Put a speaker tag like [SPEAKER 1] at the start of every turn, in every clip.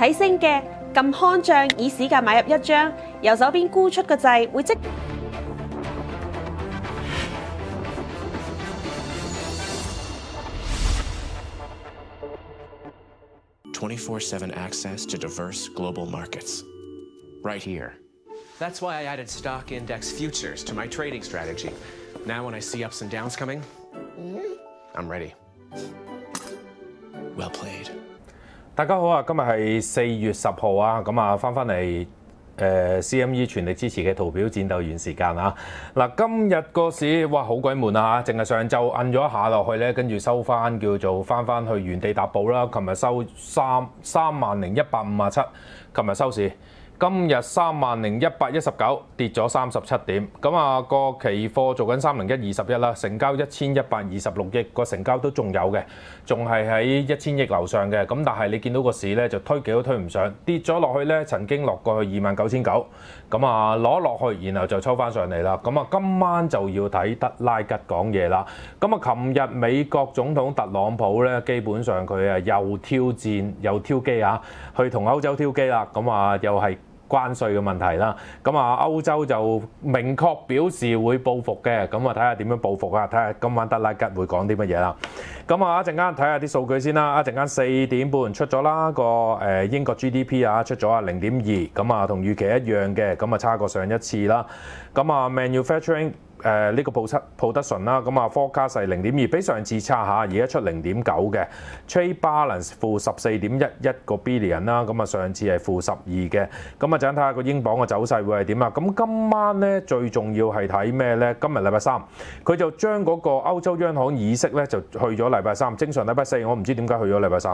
[SPEAKER 1] 24 7 access to diverse global markets. Right here. That's why I added stock index futures to my trading strategy. Now, when I see ups and downs coming, mm-hmm. I'm ready. Well played. 大家好啊！今日系四月十號啊，咁啊翻翻嚟，誒 CME 全力支持嘅圖表戰鬥員時間啊！嗱，今日個市哇好鬼悶啊，淨係上晝摁咗一下落去咧，跟住收翻叫做翻翻去原地踏步啦。琴日收三三萬零一百五啊七，琴日收市。今日三萬零一百一十九，跌咗三十七點。咁啊個期貨做緊三零一二十一啦，成交一千一百二十六億，個成交都仲有嘅，仲係喺一千億樓上嘅。咁但係你見到個市咧就推幾都推唔上，跌咗落去咧曾經落過去二萬九千九。咁啊攞落去，然後就抽翻上嚟啦。咁啊今晚就要睇德拉吉講嘢啦。咁啊琴日美國總統特朗普咧基本上佢啊又挑戰又挑機啊，去同歐洲挑機啦。咁啊又係。關税嘅問題啦，咁啊歐洲就明確表示會報復嘅，咁啊睇下點樣報復啊，睇下今晚德拉吉會講啲乜嘢啦，咁啊一陣間睇下啲數據先啦，一陣間四點半出咗啦個誒英國 GDP 啊出咗啊零點二，咁啊同預期一樣嘅，咁啊差過上一次啦，咁啊 manufacturing 誒呢個報七報得順啦，咁啊，forecast 係零點二，比上次差下，而家出零點九嘅。t r a d e balance 負十四點一一個 billion 啦，咁啊上次係負十二嘅，咁啊陣睇下個英鎊嘅走勢會係點啊。咁今晚咧最重要係睇咩咧？今日禮拜三，佢就將嗰個歐洲央行議息咧就去咗禮拜三，正常禮拜四，我唔知點解去咗禮拜三。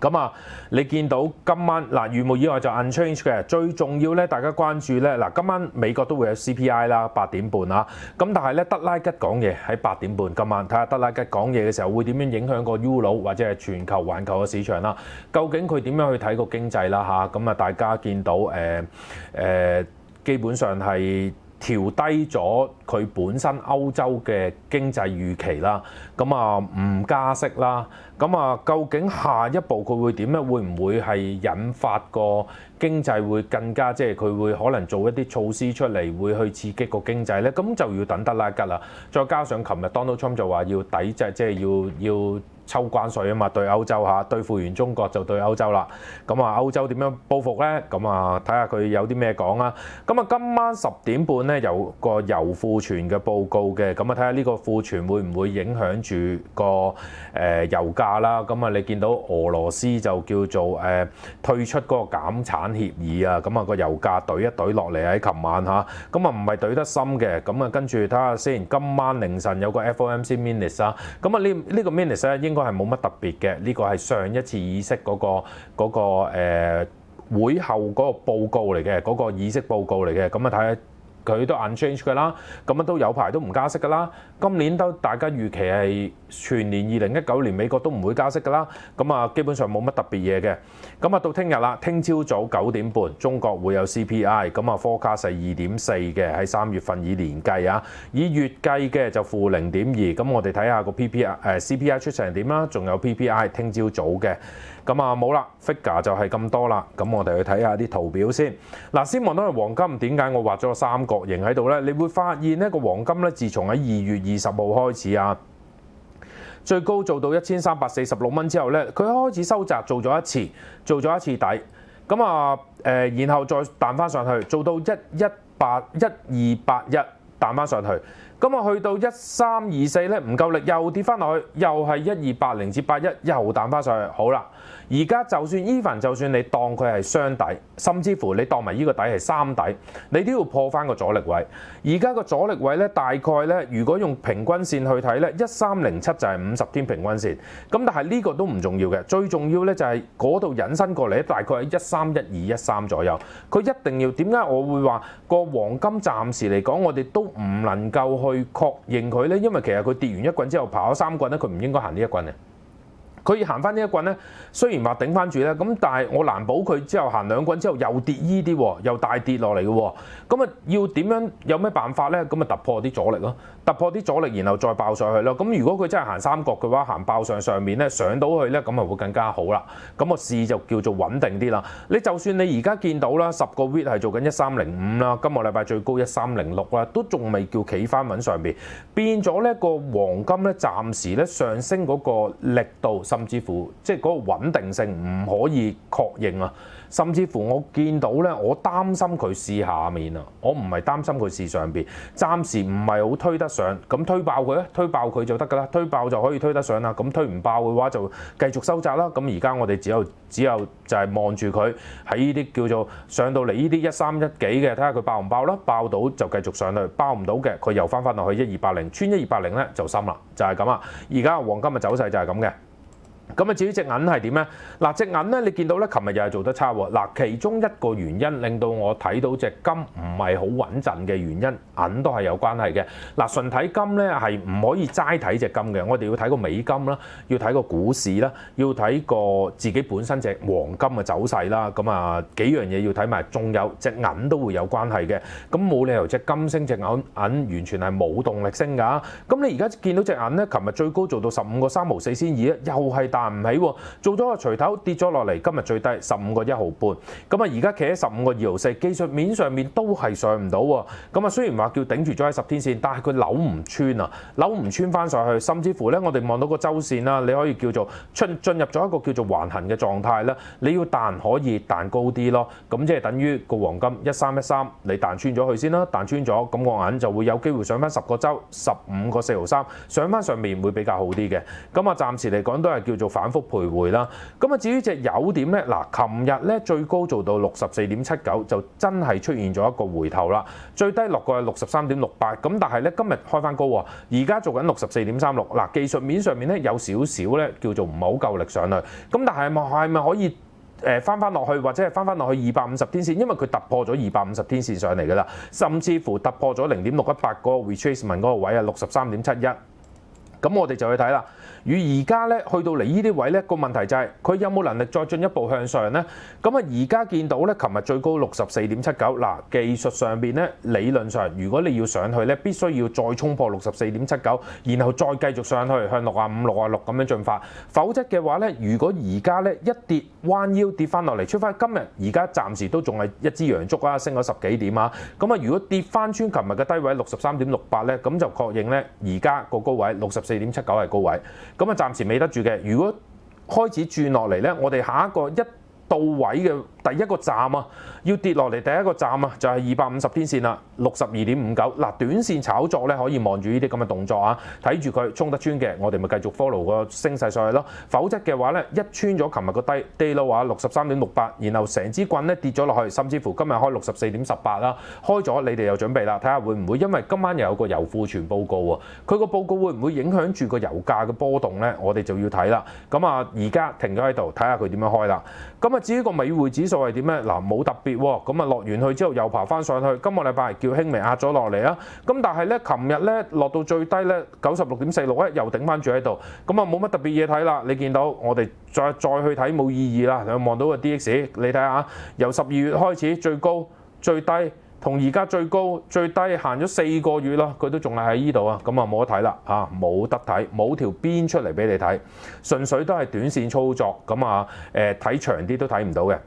[SPEAKER 1] 咁啊，你見到今晚嗱預目以外就 unchange 嘅，最重要咧，大家關注咧嗱，今晚美國都會有 CPI 啦，八點半啊，咁但係咧德拉吉講嘢喺八點半，今晚睇下德拉吉講嘢嘅時候會點樣影響個 U 羅或者係全球環球嘅市場啦，究竟佢點樣去睇個經濟啦嚇，咁啊大家見到誒誒基本上係。調低咗佢本身歐洲嘅經濟預期啦，咁啊唔加息啦，咁啊究竟下一步佢會點咧？會唔會係引發個經濟會更加即係佢會可能做一啲措施出嚟，會去刺激個經濟咧？咁就要等得拉吉啦。再加上琴日 Donald Trump 就話要抵制，即係要要。抽關税啊嘛，對歐洲嚇，對付完中國就對歐洲啦。咁啊，歐洲點樣報復咧？咁啊，睇下佢有啲咩講啊。咁啊，今晚十點半咧有個油庫存嘅報告嘅。咁啊，睇下呢個庫存會唔會影響住個誒油價啦？咁啊，你見到俄羅斯就叫做誒退出嗰個減產協議啊。咁啊，個油價懟一懟落嚟喺琴晚嚇。咁啊，唔係懟得深嘅。咁啊，跟住睇下先。今晚凌晨有個 FOMC minutes 啊。咁啊，呢呢個 minutes 咧應。應該係冇乜特別嘅，呢個係上一次意識嗰個嗰個誒會後嗰個報告嚟嘅，嗰個意識報告嚟嘅，咁啊睇。佢都 unchange 嘅啦，咁啊都有排都唔加息噶啦。今年都大家預期係全年二零一九年美國都唔會加息噶啦。咁啊基本上冇乜特別嘢嘅。咁啊到聽日啦，聽朝早九點半中國會有 C P I，咁啊科卡係二點四嘅喺三月份以年計啊，以月計嘅就負零點二。咁我哋睇下個 P P 誒 C P I 出成點啦，仲有 P P I 聽朝早嘅。咁啊，冇啦，figure 就係咁多啦。咁我哋去睇下啲圖表先。嗱，先望到係黃金點解我畫咗個三角形喺度呢？你會發現呢個黃金呢，自從喺二月二十號開始啊，最高做到一千三百四十六蚊之後咧，佢開始收窄，做咗一次，做咗一次底。咁啊，誒，然後再彈翻上去，做到一一八一二八一，彈翻上去。咁我去到一三二四咧，唔夠力又跌翻落去，又係一二八零至八一，又彈翻上去，好啦。而家就算 e 凡，就算你當佢係雙底，甚至乎你當埋呢個底係三底，你都要破翻個阻力位。而家個阻力位咧，大概咧，如果用平均線去睇咧，一三零七就係五十天平均線。咁但係呢個都唔重要嘅，最重要咧就係嗰度引申過嚟咧，大概喺一三一二一三左右。佢一定要點解？我會話個黃金暫時嚟講，我哋都唔能夠。去確認佢咧，因為其實佢跌完一棍之後爬咗三棍咧，佢唔應該行呢一棍嘅。佢行翻呢一棍咧，雖然話頂翻住咧，咁但係我難保佢之後行兩棍之後又跌依啲，又大跌落嚟嘅。咁啊，要點樣有咩辦法咧？咁啊，突破啲阻力咯。突破啲阻力，然後再爆上去咯。咁如果佢真係行三角嘅話，行爆上上面咧，上到去咧，咁係會更加好啦。咁個市就叫做穩定啲啦。你就算你而家見到啦，十個 bit 係做緊一三零五啦，今個禮拜最高一三零六啦，都仲未叫企翻穩上面。變咗呢個黃金咧，暫時咧上升嗰個力度，甚至乎即係嗰個穩定性唔可以確認啊。甚至乎我見到咧，我擔心佢試下面啊，我唔係擔心佢試上面，暫時唔係好推得。上咁推爆佢咧，推爆佢就得噶啦，推爆就可以推得上啦。咁推唔爆嘅話就繼續收窄啦。咁而家我哋只有只有就係望住佢喺呢啲叫做上到嚟呢啲一三一幾嘅，睇下佢爆唔爆啦。爆到就繼續上去，爆唔到嘅佢又翻翻落去一二八零，穿一二八零咧就深啦，就係咁啊。而家黃金嘅走勢就係咁嘅。咁啊至於只銀係點咧？嗱，只銀咧，你見到咧，琴日又係做得差喎。嗱，其中一個原因令到我睇到只金唔係好穩陣嘅原因，銀都係有關係嘅。嗱，純睇金咧係唔可以齋睇只金嘅，我哋要睇個美金啦，要睇個股市啦，要睇個自己本身只黃金嘅走勢啦。咁啊幾樣嘢要睇埋，仲有隻銀都會有關係嘅。咁冇理由只金升，隻銀銀完全係冇動力升㗎。咁你而家見到隻銀咧，琴日最高做到十五個三毛四先二又係。彈唔起喎，做咗個錘頭跌咗落嚟，今日最低十五個一毫半，咁啊而家企喺十五個二毫四，技術面上面都係上唔到喎。咁啊雖然話叫頂住咗喺十天線，但係佢扭唔穿啊，扭唔穿翻上去，甚至乎咧我哋望到個周線啦，你可以叫做進進入咗一個叫做橫行嘅狀態啦。你要彈可以彈高啲咯，咁即係等於個黃金一三一三，你彈穿咗佢先啦，彈穿咗咁個銀就會有機會上翻十個周，十五個四毫三，上翻上面會比較好啲嘅。咁啊暫時嚟講都係叫做。反覆徘徊啦，咁啊至於隻有點咧？嗱，琴日咧最高做到六十四點七九，就真係出現咗一個回頭啦。最低落個係六十三點六八，咁但係咧今日開翻高喎，而家做緊六十四點三六。嗱，技術面上面咧有少少咧叫做唔係好夠力上去，咁但係係咪可以誒翻翻落去或者係翻翻落去二百五十天線？因為佢突破咗二百五十天線上嚟㗎啦，甚至乎突破咗零點六一八個 retracement 嗰個位啊，六十三點七一，咁我哋就去睇啦。與而家咧去到嚟呢啲位咧個問題就係佢有冇能力再進一步向上咧？咁啊，而家見到咧，琴日最高六十四點七九。嗱，技術上邊咧，理論上如果你要上去咧，必須要再衝破六十四點七九，然後再繼續上去向六啊五、六啊六咁樣進發。否則嘅話咧，如果而家咧一跌彎腰跌翻落嚟，出翻今日而家暫時都仲係一支陽燭啊，升咗十幾點啊。咁啊，如果跌翻穿琴日嘅低位六十三點六八咧，咁就確認咧，而家個高位六十四點七九係高位。咁啊，暫時未得住嘅。如果開始轉落嚟咧，我哋下一個一到位嘅。第一個站啊，要跌落嚟第一個站啊，就係二百五十天線啦，六十二點五九。嗱，短線炒作咧，可以望住呢啲咁嘅動作啊，睇住佢衝得穿嘅，我哋咪繼續 follow 個升勢上去咯。否則嘅話咧，一穿咗琴日個低低嘅話，六十三點六八，然後成支棍咧跌咗落去，甚至乎今日開六十四點十八啦，開咗你哋又準備啦，睇下會唔會因為今晚又有個油庫存報告喎，佢個報告會唔會影響住個油價嘅波動咧？我哋就要睇啦。咁啊，而家停咗喺度，睇下佢點樣開啦。咁啊，至於個美匯指數。作為點咧？嗱，冇特別咁啊。落完去之後，又爬翻上去。今個禮拜叫輕微壓咗落嚟啊。咁但係咧，琴日咧落到最低咧九十六點四六咧，又頂翻住喺度。咁啊，冇乜特別嘢睇啦。你見到我哋再再去睇冇意義啦。你望到個 D X，你睇下由十二月開始最高最低，同而家最高最低行咗四個月啦，佢都仲係喺依度啊。咁啊，冇得睇啦嚇，冇得睇，冇條邊出嚟俾你睇，純粹都係短線操作咁啊。誒，睇長啲都睇唔到嘅。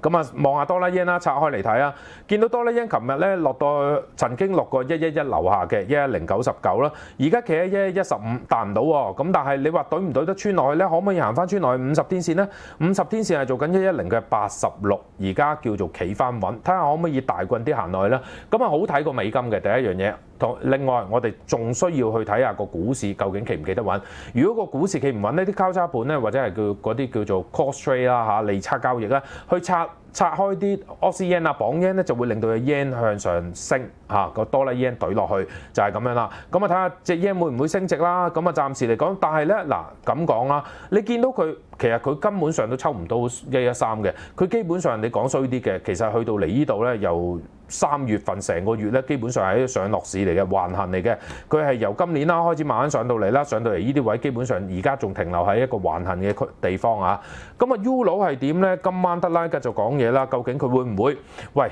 [SPEAKER 1] 咁啊，望下多啦焉啦，拆開嚟睇啊，見到多啦焉，琴日咧落到曾經落過一一一樓下嘅一一零九十九啦，而家企喺一一一十五，彈唔到喎。咁但係你話對唔對得穿落去咧？可唔可以行翻穿落去五十天線咧？五十天線係做緊一一零嘅八十六，而家叫做企翻穩，睇下可唔可以大棍啲行落去啦。咁啊好睇過美金嘅第一樣嘢。另外，我哋仲需要去睇下個股市究竟企唔企得穩。如果個股市企唔穩呢啲交叉盤咧，或者係叫嗰啲叫做 cost trade 啦嚇，利差交易啦，去拆。拆開啲 yen 啊、磅 yen 咧，就會令到嘅 yen 向上升嚇，個多啦 n 懟落去就係咁樣啦。咁啊睇下只 yen 會唔會升值啦？咁啊暫時嚟講，但係咧嗱咁講啦，你見到佢其實佢根本上都抽唔到一一三嘅，佢基本上你講衰啲嘅，其實去到嚟依度咧，由三月份成個月咧，基本上係一個上落市嚟嘅橫行嚟嘅。佢係由今年啦開始慢慢上到嚟啦，上到嚟呢啲位基本上而家仲停留喺一個橫行嘅地方啊。咁啊 u r 係點咧？今晚德拉吉就講。嘢啦，究竟佢會唔會？喂，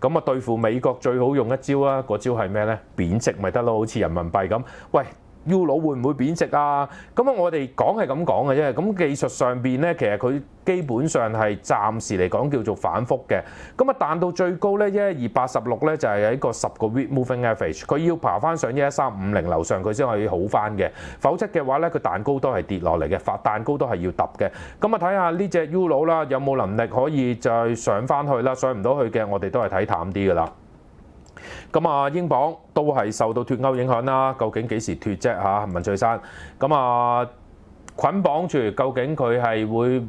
[SPEAKER 1] 咁啊對付美國最好用一招啊！嗰招係咩呢？貶值咪得咯，好似人民幣咁。喂。UO 會唔會貶值啊？咁啊，我哋講係咁講嘅，因為咁技術上面咧，其實佢基本上係暫時嚟講叫做反覆嘅。咁啊，彈到最高咧，一二八十六咧就係喺個十個 week moving average，佢要爬翻上一三五零樓上，佢先可以好翻嘅。否則嘅話咧，佢蛋糕都係跌落嚟嘅，發蛋糕都係要揼嘅。咁啊，睇下呢只 UO 啦，有冇能力可以再上翻去啦？上唔到去嘅，我哋都係睇淡啲噶啦。咁啊，英鎊都係受到脱歐影響啦。究竟幾時脱啫？嚇，文翠山。咁啊，捆綁住，究竟佢係會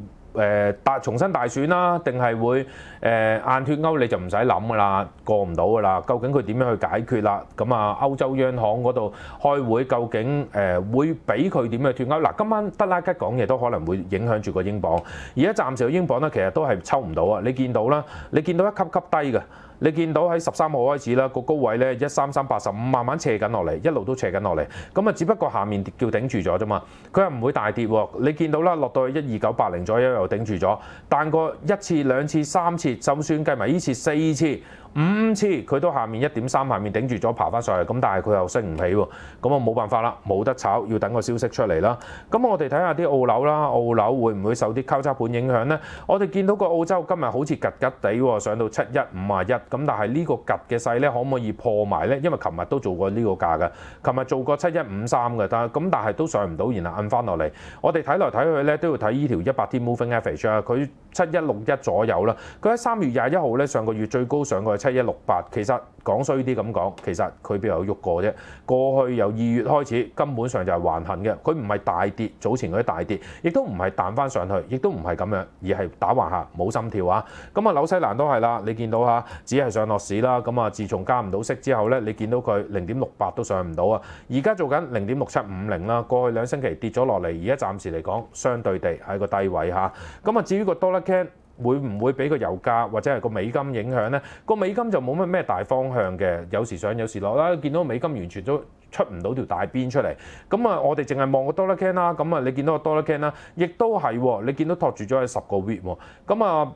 [SPEAKER 1] 誒大重新大選啦，定係會誒硬脱歐？你就唔使諗噶啦，過唔到噶啦。究竟佢點樣去解決啦？咁啊，歐洲央行嗰度開會，究竟誒會俾佢點樣脱歐？嗱，今晚德拉吉講嘢都可能會影響住個英鎊。而家暫時英鎊咧，其實都係抽唔到啊。你見到啦，你見到一級級低嘅。你見到喺十三號開始啦個高位咧一三三八十五慢慢斜緊落嚟，一路都斜緊落嚟，咁啊只不過下面叫頂住咗啫嘛，佢又唔會大跌喎。你見到啦，落到去一二九八零左右又頂住咗，但個一次兩次三次，就算計埋呢次四次。五次佢都下面一點三，下面頂住咗爬翻上嚟，咁但係佢又升唔起喎，咁啊冇辦法啦，冇得炒，要等個消息出嚟啦。咁我哋睇下啲澳樓啦，澳樓會唔會受啲交叉盤影響呢？我哋見到個澳洲今日好似吉吉地喎，上到七一五啊一，咁但係呢個吉嘅勢咧可唔可以破埋呢？因為琴日都做過呢個價嘅，琴日做過七一五三嘅，但係咁但係都上唔到，然後摁翻落嚟。我哋睇來睇去咧，都要睇呢條一百天 moving average 啊，佢七一六一左右啦。佢喺三月廿一號咧，上個月最高上過。七一六八，其實講衰啲咁講，其實佢邊有喐過啫。過去由二月開始，根本上就係橫行嘅。佢唔係大跌，早前嗰啲大跌，亦都唔係彈翻上去，亦都唔係咁樣，而係打橫下冇心跳啊。咁啊，紐西蘭都係啦，你見到啊，只係上落市啦。咁啊，自從加唔到息之後咧，你見到佢零點六八都上唔到啊。而家做緊零點六七五零啦。過去兩星期跌咗落嚟，而家暫時嚟講，相對地係個低位嚇。咁啊，至於個 dollar can。會唔會俾個油價或者係個美金影響咧？個美金就冇乜咩大方向嘅，有時上有時落啦。見到美金完全都出唔到條大邊出嚟。咁啊，我哋淨係望個 dollar can 啦。咁啊，你見到個 dollar can 啦，亦都係，你見到托住咗係十個 wid。咁啊。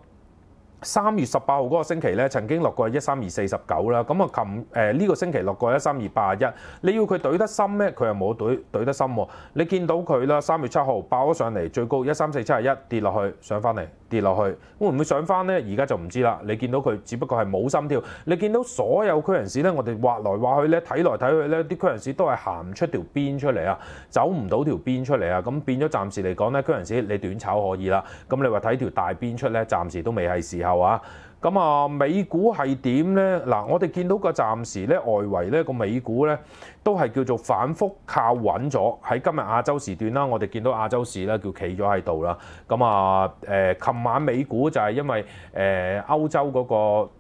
[SPEAKER 1] 三月十八號嗰個星期咧，曾經落過一三二四十九啦，咁啊琴誒呢個星期落過一三二八一。你要佢懟得深咩？佢又冇懟懟得深。你見到佢啦，三月七號爆咗上嚟，最高一三四七十一，跌落去，上翻嚟，跌落去，會唔會上翻咧？而家就唔知啦。你見到佢，只不過係冇心跳。你見到所有區人士咧，我哋畫來畫去咧，睇來睇去咧，啲區人士都係行唔出條邊出嚟啊，走唔到條邊出嚟啊，咁變咗暫時嚟講咧，區人士你短炒可以啦。咁你話睇條大邊出咧，暫時都未係事係咁啊，美股係點呢？嗱，我哋見到個暫時咧，外圍咧個美股咧都係叫做反覆靠穩咗。喺今日亞洲時段啦，我哋見到亞洲市咧叫企咗喺度啦。咁啊，誒，琴晚美股就係因為誒歐洲嗰個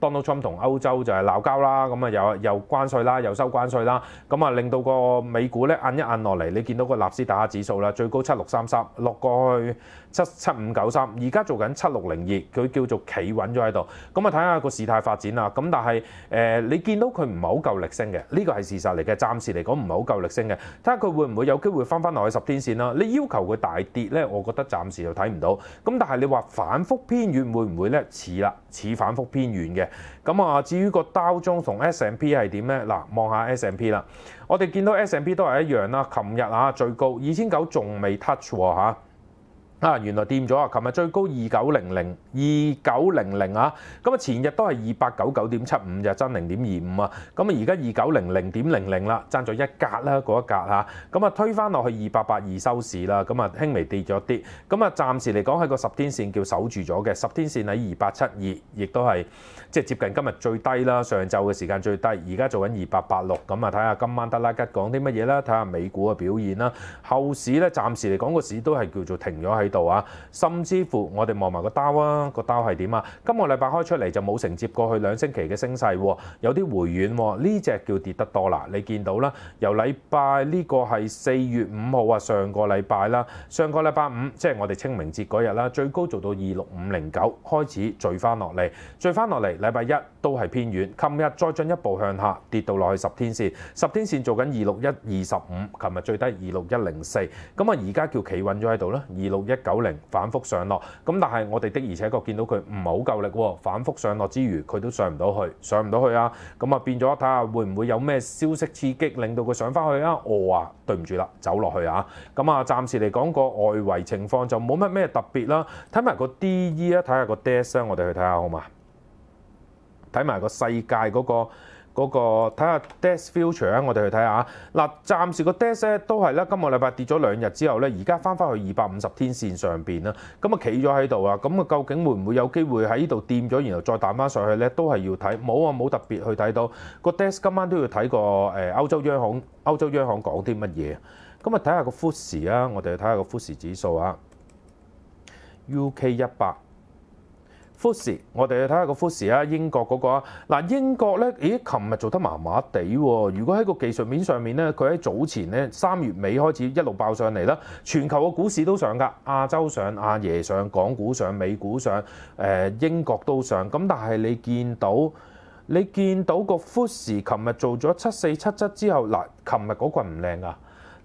[SPEAKER 1] Donald Trump 同歐洲就係鬧交啦，咁啊又又關税啦，又收關税啦，咁啊令到個美股咧按一按落嚟。你見到個納斯達克指數啦，最高七六三三落過去。七七五九三，而家做緊七六零二，佢叫做企穩咗喺度。咁啊，睇下個事態發展啦。咁但係誒，你見到佢唔係好夠力升嘅，呢個係事實嚟嘅。暫時嚟講唔係好夠力升嘅。睇下佢會唔會有機會翻翻落去十天線啦？你要求佢大跌咧，我覺得暫時就睇唔到。咁但係你話反覆偏遠會唔會咧？似啦，似反覆偏遠嘅。咁啊，至於個刀中同 S M P 係點咧？嗱，望下 S M P 啦。我哋見到 S M P 都係一樣啦。琴日啊，最高二千九，仲未 touch 喎啊，原來掂咗啊！琴日最高二九零零，二九零零啊，咁啊前日都係二八九九點七五，就增零點二五啊，咁啊而家二九零零點零零啦，爭咗一格啦，嗰一格嚇，咁啊推翻落去二八八二收市啦，咁啊輕微跌咗啲，咁啊暫時嚟講喺個十天線叫守住咗嘅，十天線喺二八七二，亦都係即係接近今日最低啦，上晝嘅時間最低，而家做緊二八八六，咁啊睇下今晚德拉吉講啲乜嘢啦，睇下美股嘅表現啦，後市咧暫時嚟講個市都係叫做停咗喺。度啊，甚至乎我哋望埋個刀啊，個刀係點啊？今個禮拜開出嚟就冇承接過去兩星期嘅升勢，有啲回軟。呢只叫跌得多啦。你見到啦，由禮拜呢個係四月五號啊，上個禮拜啦，上個禮拜五即係我哋清明節嗰日啦，最高做到二六五零九，開始聚翻落嚟，聚翻落嚟。禮拜一都係偏軟，琴日再進一步向下跌到落去十天線，十天線做緊二六一二十五，琴日最低二六一零四，咁啊而家叫企穩咗喺度啦，二六一。九零反覆上落，咁但系我哋的而且确见到佢唔系好够力喎，反覆上落之余，佢都上唔到去，上唔到去啊！咁啊变咗睇下会唔会有咩消息刺激，令到佢上翻去啊？我啊，对唔住啦，走落去啊！咁啊，暂时嚟讲个外围情况就冇乜咩特别啦。睇埋个 D E 啊，睇下个 D S 啊，我哋去睇下好嘛？睇埋个世界嗰个。嗰個睇下 DAX future 啊，我哋去睇下。嗱，暫時個 DAX 咧都係啦，今個禮拜跌咗兩日之後咧，而家翻翻去二百五十天線上邊啦，咁啊企咗喺度啊，咁啊究竟會唔會有機會喺呢度掂咗，然後再彈翻上去咧？都係要睇，冇啊，冇特別去睇到個 DAX 今晚都要睇個誒歐洲央行、歐洲央行講啲乜嘢。咁啊睇下個富時啊，我哋去睇下個富時指數啊，UK 一百。富時，我哋去睇下個富 s 啊，英國嗰個啊，嗱英國咧，咦，琴日做得麻麻地喎。如果喺個技術面上面咧，佢喺早前咧三月尾開始一路爆上嚟啦，全球個股市都上噶，亞洲上、亞爺上、港股上、美股上，誒英國都上。咁但係你見到你見到個富 s 琴日做咗七四七七之後，嗱，琴日嗰個唔靚啊！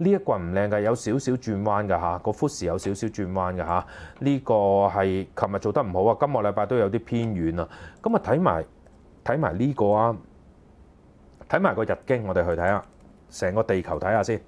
[SPEAKER 1] 呢一棍唔靚嘅，有少少轉彎嘅嚇，個富士有少少轉彎嘅嚇。呢個係琴日做得唔好啊，今個禮拜都有啲偏遠啊。咁啊，睇埋睇埋呢個啊，睇埋個日經，我哋去睇下成個地球睇下先，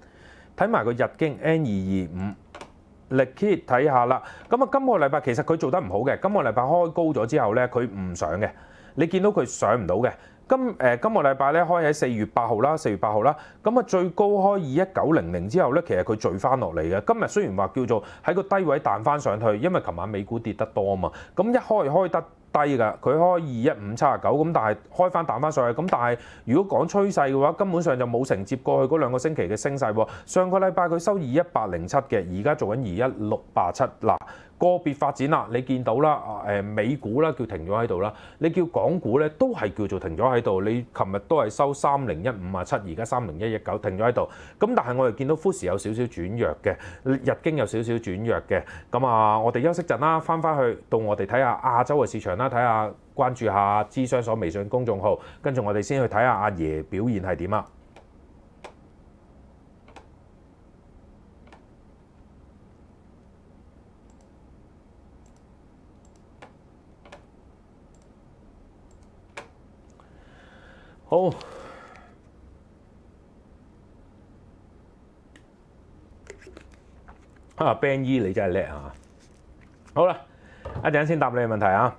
[SPEAKER 1] 睇埋個日經 N 二二五力 Kid 睇下啦。咁啊，今個禮拜其實佢做得唔好嘅，今個禮拜開高咗之後咧，佢唔上嘅，你見到佢上唔到嘅。今誒今個禮拜咧開喺四月八號啦，四月八號啦，咁啊最高開二一九零零之後咧，其實佢聚翻落嚟嘅。今日雖然話叫做喺個低位彈翻上去，因為琴晚美股跌得多啊嘛，咁一開開得低㗎，佢開二一五七啊九，咁但係開翻彈翻上去，咁但係如果講趨勢嘅話，根本上就冇承接過去嗰兩個星期嘅升勢。上個禮拜佢收二一八零七嘅，而家做緊二一六八七嗱。個別發展啦，你見到啦美股啦叫停咗喺度啦。你叫港股咧都係叫做停咗喺度。你琴日都係收三零一五啊七，而家三零一一九停咗喺度。咁但係我哋見到富時有少少轉弱嘅，日經有少少轉弱嘅。咁啊，我哋休息陣啦，翻返去到我哋睇下亞洲嘅市場啦，睇下關注下資商所微信公眾號，跟住我哋先去睇下阿爺表現係點啊！好啊，Ben 二你真系叻啊！好啦，一阵先答你问题啊。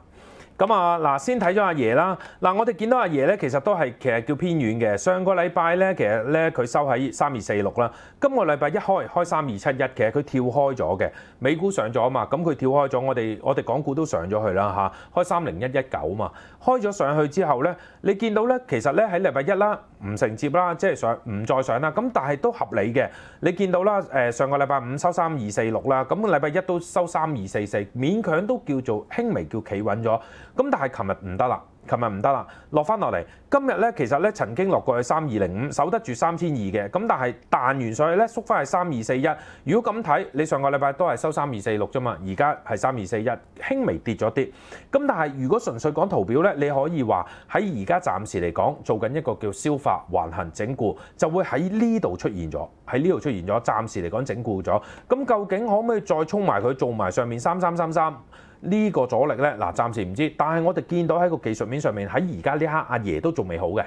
[SPEAKER 1] 咁啊，嗱，先睇咗阿爺啦。嗱，我哋見到阿爺咧，其實都係其實叫偏遠嘅。上個禮拜咧，其實咧佢收喺三二四六啦。今個禮拜一開，開三二七一嘅，佢跳開咗嘅。美股上咗嘛，咁佢跳開咗。我哋我哋港股都上咗去啦嚇，開三零一一九嘛。開咗上去之後咧，你見到咧，其實咧喺禮拜一啦。唔承接啦，即係上唔再上啦，咁但係都合理嘅。你見到啦，誒上個禮拜五收三二四六啦，咁禮拜一都收三二四四，勉強都叫做輕微叫企穩咗。咁但係琴日唔得啦。琴日唔得啦，落翻落嚟。今日咧，其實咧曾經落過去三二零五，守得住三千二嘅。咁但係彈完上去咧，縮翻係三二四一。如果咁睇，你上個禮拜都係收三二四六啫嘛，而家係三二四一，輕微跌咗啲。咁但係如果純粹講圖表咧，你可以話喺而家暫時嚟講，做緊一個叫消化、橫行、整固，就會喺呢度出現咗，喺呢度出現咗。暫時嚟講整固咗。咁究竟可唔可以再衝埋佢做埋上面三三三三？呢個阻力呢，嗱暫時唔知，但係我哋見到喺個技術面上面，喺而家呢刻阿爺都仲未好嘅，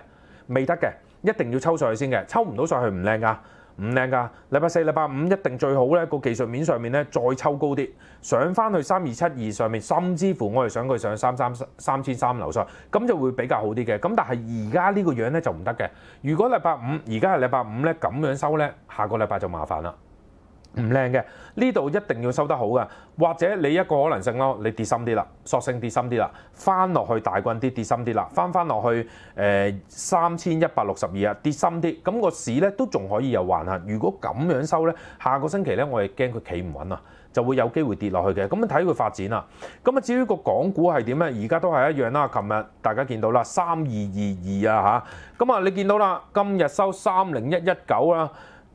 [SPEAKER 1] 未得嘅，一定要抽上去先嘅，抽唔到上去唔靚噶，唔靚噶。禮拜四、禮拜五一定最好呢個技術面上面呢，再抽高啲，上翻去三二七二上面，甚至乎我哋想佢上三三三千三留上，咁就會比較好啲嘅。咁但係而家呢個樣呢，就唔得嘅。如果禮拜五而家係禮拜五呢，咁樣收呢，下個禮拜就麻煩啦。唔靚嘅，呢度一定要收得好嘅，或者你一個可能性咯，你跌深啲啦，索性跌深啲啦，翻落去大軍跌跌深啲啦，翻翻落去誒三千一百六十二啊，跌深啲，咁個市咧都仲可以有還行。如果咁樣收咧，下個星期咧，我係驚佢企唔穩啊，就會有機會跌落去嘅。咁樣睇佢發展啊。咁啊，至於個港股係點咧？而家都係一樣啦。琴日大家見到啦，三二二二啊吓，咁啊你見到啦，今日收三零一一九啦。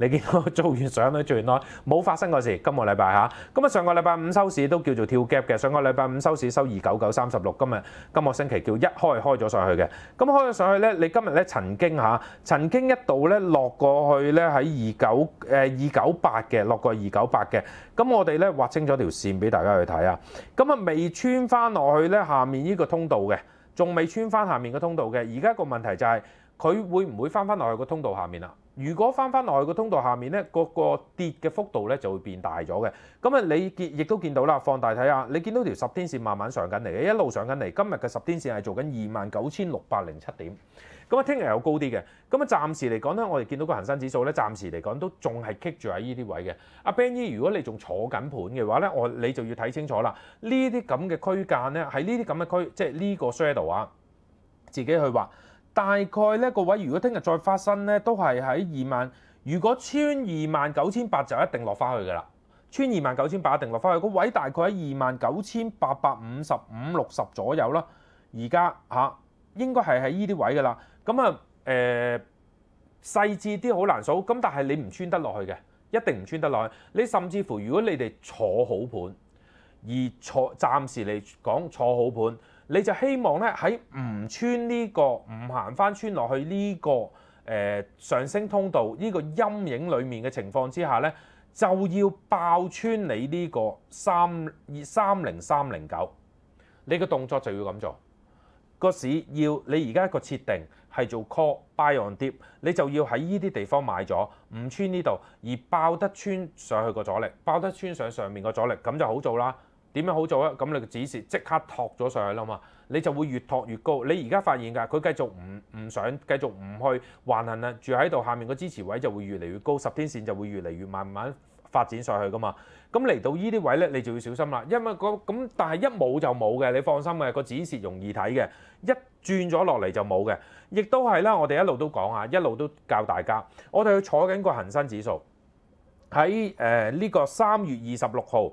[SPEAKER 1] 你見到做完上咧，做完耐冇發生過事。今個禮拜嚇，咁啊上個禮拜五收市都叫做跳 gap 嘅。上個禮拜五收市收二九九三十六，今日今個星期叫一開開咗上去嘅。咁開咗上去咧，你今日咧曾經嚇，曾經一度咧落過去咧喺二九誒二九八嘅，落過二九八嘅。咁我哋咧畫清咗條線俾大家去睇啊。咁啊未穿翻落去咧下面呢個通道嘅，仲未穿翻下面個通道嘅。而家個問題就係佢會唔會翻翻落去個通道下面啊？如果翻翻去個通道下面咧，個個跌嘅幅度咧就會變大咗嘅。咁啊，你見亦都見到啦，放大睇下，你見到條十天線慢慢上緊嚟嘅，一路上緊嚟。今日嘅十天線係做緊二萬九千六百零七點。咁啊，聽日有高啲嘅。咁啊，暫時嚟講咧，我哋見到個恒生指數咧，暫時嚟講都仲係棘住喺呢啲位嘅。阿 Ben 姨，如果你仲坐緊盤嘅話咧，我你就要睇清楚啦。呢啲咁嘅區間咧，喺呢啲咁嘅區，即係呢個 shadow 啊，自己去畫。大概呢個位，如果聽日再發生呢，都係喺二萬。如果穿二萬九千八就一定落翻去噶啦，穿二萬九千八一定落翻去。個位大概喺二萬九千八百五十五六十左右啦。而家嚇應該係喺呢啲位噶啦。咁啊誒細緻啲好難數。咁但係你唔穿得落去嘅，一定唔穿得落去。你甚至乎如果你哋坐好盤，而坐暫時嚟講坐好盤。你就希望咧喺唔穿呢個唔行翻穿落去呢個誒上升通道呢個陰影裡面嘅情況之下咧，就要爆穿你呢個三二三零三零九，你嘅動作就要咁做，個市要你而家一個設定係做 call buy on dip，你就要喺呢啲地方買咗唔穿呢度，而爆得穿上去個阻力，爆得穿上上面個阻力咁就好做啦。點樣好做咧？咁你個指示即刻托咗上去啦嘛，你就會越托越高。你而家發現㗎，佢繼續唔唔想繼續唔去橫行啊，住喺度下面個支持位就會越嚟越高，十天線就會越嚟越慢慢發展上去㗎嘛。咁嚟到呢啲位咧，你就要小心啦。因為咁，但係一冇就冇嘅，你放心嘅個指示容易睇嘅，一轉咗落嚟就冇嘅。亦都係啦，我哋一路都講啊，一路都教大家。我哋去坐緊個恒生指數喺誒呢個三月二十六號。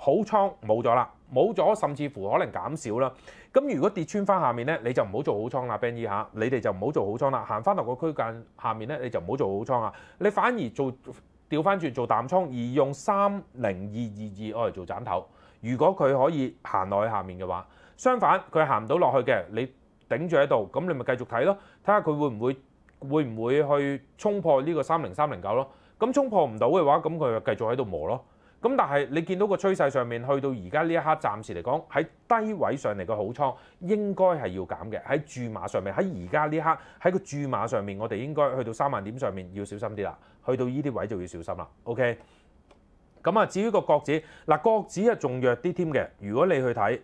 [SPEAKER 1] 好倉冇咗啦，冇咗甚至乎可能減少啦。咁如果跌穿翻下面咧，你就唔好做好倉啦，Ben 哥嚇，你哋就唔好做好倉啦。行翻落個區間下面咧，你就唔好做好倉啊。你反而做調翻轉做淡倉，而用三零二二二我嚟做斬頭。如果佢可以行落去下面嘅話，相反佢行唔到落去嘅，你頂住喺度，咁你咪繼續睇咯，睇下佢會唔會會唔會去衝破呢個三零三零九咯。咁衝破唔到嘅話，咁佢就繼續喺度磨咯。咁但係你見到個趨勢上面，去到而家呢一刻，暫時嚟講喺低位上嚟個好倉應該係要減嘅。喺注碼上面，喺而家呢一刻喺個注碼上面，我哋應該去到三萬點上面要小心啲啦。去到呢啲位就要小心啦。OK，咁啊，至於個國指嗱國指啊，仲弱啲添嘅。如果你去睇，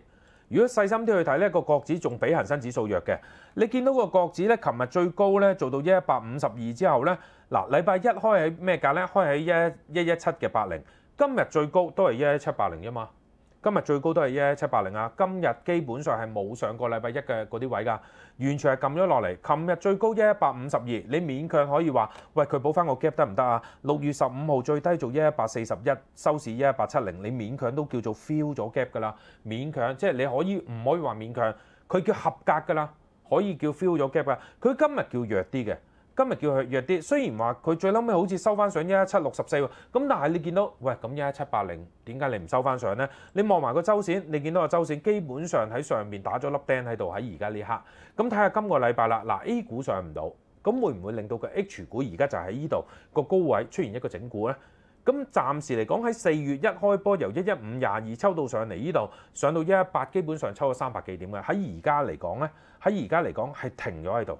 [SPEAKER 1] 如果細心啲去睇咧，個國指仲比恒生指數弱嘅。你見到個國指咧，琴日最高咧做到一百五十二之後咧嗱，禮拜一開喺咩價咧？開喺一一一七嘅八零。今日最高都係一七八零啫嘛，今日最高都係一七八零啊。今日基本上係冇上個禮拜一嘅嗰啲位㗎，完全係撳咗落嚟。琴日最高一八五十二，你勉強可以話，喂佢補翻個 gap 得唔得啊？六月十五號最低做一八四十一，收市一八七零，你勉強都叫做 f e e l 咗 gap 㗎啦。勉強即係你可以唔可以話勉強？佢叫合格㗎啦，可以叫 f e e l 咗 gap 啊。佢今日叫弱啲嘅。今日叫佢弱啲，雖然話佢最嬲尾好似收翻上一一七六十四喎，咁但係你見到喂咁一一七八零，點解你唔收翻上呢？你望埋個周線，你見到個周線基本上喺上面打咗粒釘喺度，喺而家呢刻。咁睇下今個禮拜啦，嗱 A 股上唔到，咁會唔會令到個 H 股而家就喺呢度個高位出現一個整固呢？咁暫時嚟講喺四月一開波由一一五廿二抽到上嚟呢度，上到一一八基本上抽咗三百幾點嘅。喺而家嚟講呢喺而家嚟講係停咗喺度。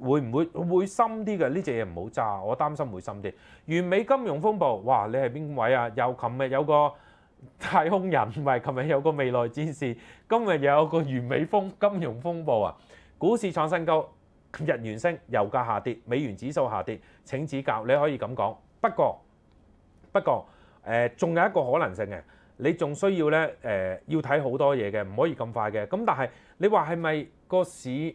[SPEAKER 1] 會唔會會深啲嘅？呢只嘢唔好揸，我擔心會深啲。完美金融風暴，哇！你係邊位啊？又琴日有個太空人，唔係琴日有個未來戰士，今日又有個完美風金融風暴啊！股市創新高，日元升，油價下跌，美元指數下跌。請指教，你可以咁講。不過不過，誒仲有一個可能性嘅，你仲需要咧誒要睇好多嘢嘅，唔可以咁快嘅。咁但係你話係咪個市？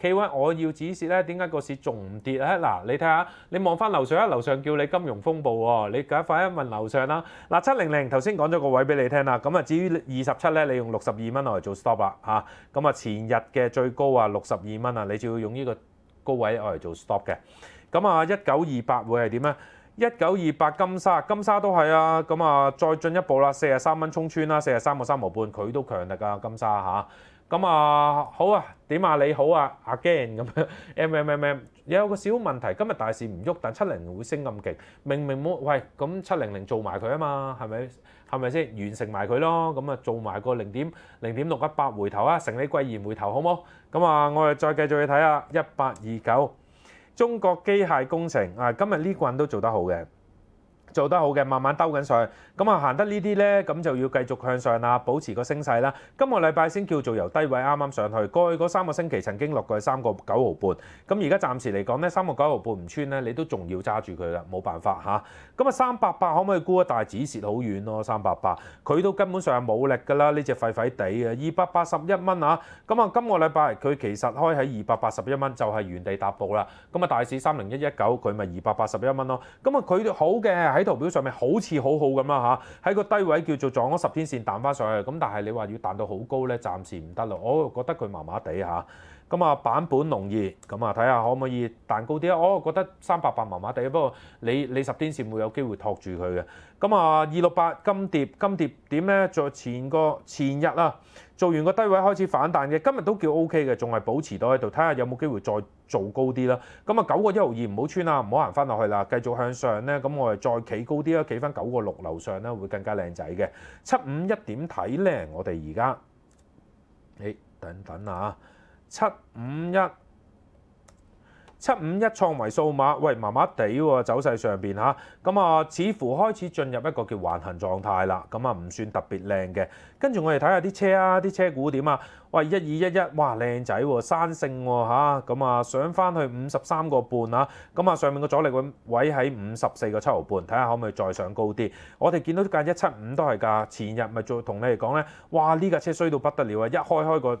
[SPEAKER 1] k 我要指示咧，點解個市仲唔跌咧？嗱，你睇下，你望翻樓上啊，樓上叫你金融風暴喎，你梗快一問樓上啦。嗱，七零零頭先講咗個位俾你聽啦，咁啊至於二十七咧，你用六十二蚊嚟做 stop 啦，嚇。咁啊前日嘅最高啊六十二蚊啊，你就要用呢個高位我嚟做 stop 嘅。咁啊一九二八會係點咧？一九二八金沙，金沙都係啊，咁啊再進一步啦，四廿三蚊衝穿啦，四廿三個三毫半，佢都強力啊，金沙嚇，咁啊好啊，點啊你好啊阿 g i n 咁樣，M M M M，有個小問題，今日大市唔喐，但七零零會升咁勁，明明冇喂，咁七零零做埋佢啊嘛，係咪？係咪先完成埋佢咯，咁啊做埋個零點零點六一八回頭啊，成你貴而回頭好冇？咁啊我哋再繼續去睇啊，一八二九。中國機械工程啊，今日呢個人都做得好嘅。做得好嘅，慢慢兜緊上去。咁啊，行得呢啲呢，咁就要繼續向上啦，保持個升勢啦。今個禮拜先叫做由低位啱啱上去，過去嗰三個星期曾經落過三個九毫半。咁而家暫時嚟講呢，三個九毫半唔穿呢，你都仲要揸住佢啦，冇辦法吓，咁啊，三百八可唔可以估啊？大市跌好遠咯，三百八，佢都根本上係冇力㗎啦。呢只廢廢地嘅二百八十一蚊啊！咁啊，今個禮拜佢其實開喺二百八十一蚊，就係原地踏步啦。咁啊，大市三零一一九，佢咪二百八十一蚊咯。咁啊，佢好嘅喺。喺圖表上面好似好好咁啦嚇，喺個低位叫做撞咗十天線彈翻上去，咁但係你話要彈到好高咧，暫時唔得咯，我覺得佢麻麻地嚇。咁啊，版本龍易，咁啊，睇下可唔可以彈高啲啊？我覺得三八八麻麻地，不過你你十天線會有機會托住佢嘅。咁啊，二六八金蝶，金蝶點咧，在前個前日啊，做完個低位開始反彈嘅，今日都叫 O K 嘅，仲係保持到喺度，睇下有冇機會再做高啲啦。咁啊，九個一毫二唔好穿啊，唔好行翻落去啦，繼續向上咧。咁我哋再企高啲啦，企翻九個六樓上咧，會更加靚仔嘅。七五一點睇咧，我哋而家，誒等等啊！七五一七五一創為數碼，喂，麻麻地喎，走勢上邊嚇，咁啊，似乎開始進入一個叫橫行狀態啦，咁啊，唔算特別靚嘅。跟住我哋睇下啲車啊，啲車股點啊，喂，一二一一，哇，靚仔喎，三성喎嚇，咁啊，上翻去五十三個半啊，咁啊，上面個阻力位位喺五十四个七毫半，睇下可唔可以再上高啲。我哋見到架一七五都係㗎，前日咪再同你哋講咧，哇，呢架車衰到不得了啊，一開開個。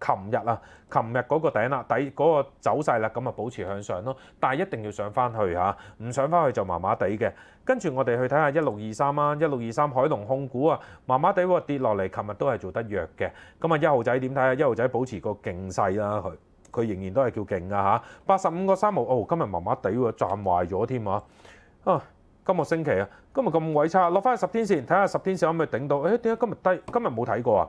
[SPEAKER 1] 琴日啊，琴日嗰個頂啦，底嗰個走曬啦，咁啊保持向上咯。但係一定要上翻去嚇，唔上翻去就麻麻地嘅。跟住我哋去睇下一六二三啊，一六二三海龍控股啊，麻麻地喎跌落嚟，琴日都係做得弱嘅。咁啊，一號仔點睇啊？一號仔保持個勁勢啦，佢佢仍然都係叫勁啊嚇。八十五個三毛，哦，今日麻麻地喎，賺壞咗添啊！啊，今個星期啊，今日咁鬼差，落翻去十天線睇下十天線可唔可以頂到？誒點解今日低？今日冇睇過啊，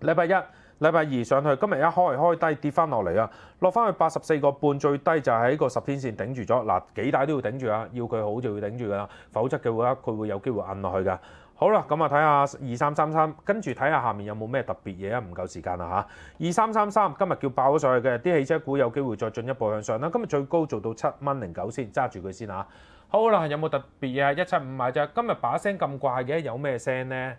[SPEAKER 1] 禮拜一。禮拜二上去，今日一開開低，跌翻落嚟啊，落翻去八十四個半，最低就喺個十天線頂住咗。嗱，幾大都要頂住啊，要佢好就要頂住噶啦，否則嘅話佢會有機會摁落去噶。好啦，咁啊睇下二三三三，跟住睇下下面有冇咩特別嘢啊？唔夠時間啦嚇，二三三三今日叫爆咗上去嘅，啲汽車股有機會再進一步向上啦。今日最高做到七蚊零九先，揸住佢先嚇。好啦，有冇特別嘢？一七五買就今日把聲咁怪嘅，有咩聲呢？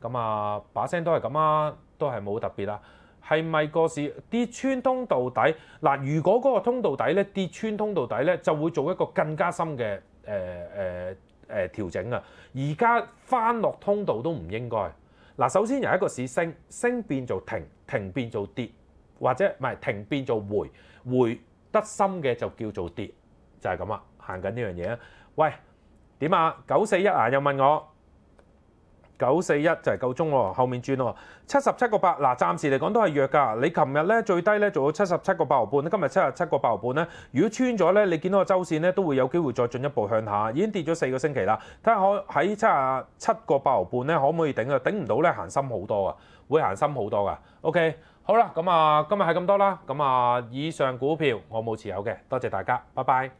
[SPEAKER 1] 咁啊，把聲都係咁啊。都係冇特別啦，係咪個市跌穿通道底？嗱，如果嗰個通道底咧跌穿通道底咧，就會做一個更加深嘅誒誒誒調整啊！而家翻落通道都唔應該。嗱，首先由一個市升，升變做停，停變做跌，或者唔係停變做回，回得深嘅就叫做跌，就係咁啊！行緊呢樣嘢啊！喂，點啊？九四一啊又問我。九四一就係夠鐘喎，後面轉喎，七十七個八嗱，暫時嚟講都係弱㗎。你琴日咧最低咧做到七十七個八毫半，今日七十七個八毫半咧，如果穿咗咧，你見到個周線咧都會有機會再進一步向下，已經跌咗四個星期啦。睇下可喺七十七個八毫半咧可唔可以頂啊？頂唔到咧行深好多啊，會行深好多噶。OK，好啦，咁啊今日係咁多啦，咁啊以上股票我冇持有嘅，多謝大家，拜拜。